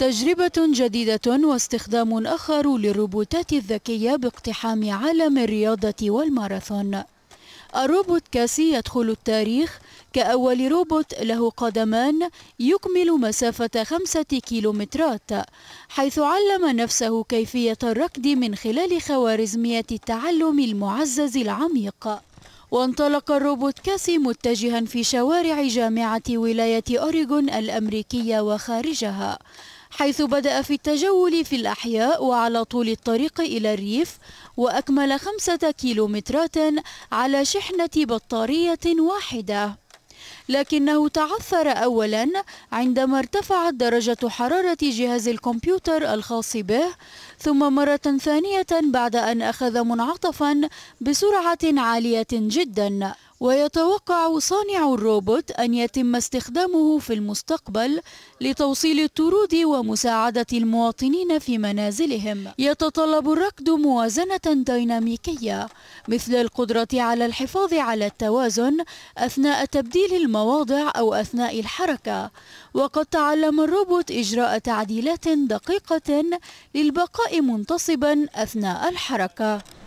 تجربة جديدة واستخدام آخر للروبوتات الذكية باقتحام عالم الرياضة والماراثون الروبوت كاسي يدخل التاريخ كأول روبوت له قدمان يكمل مسافة خمسة كيلومترات حيث علم نفسه كيفية الركض من خلال خوارزمية التعلم المعزز العميق وانطلق الروبوت كاسي متجها في شوارع جامعة ولاية أوريغون الأمريكية وخارجها حيث بدأ في التجول في الأحياء وعلى طول الطريق إلى الريف وأكمل خمسة كيلومترات على شحنة بطارية واحدة لكنه تعثر أولا عندما ارتفعت درجة حرارة جهاز الكمبيوتر الخاص به ثم مرة ثانية بعد أن أخذ منعطفا بسرعة عالية جدا ويتوقع صانع الروبوت أن يتم استخدامه في المستقبل لتوصيل الطرود ومساعدة المواطنين في منازلهم يتطلب الركض موازنة ديناميكية مثل القدرة على الحفاظ على التوازن أثناء تبديل المواضع أو أثناء الحركة وقد تعلم الروبوت إجراء تعديلات دقيقة للبقاء منتصبا أثناء الحركة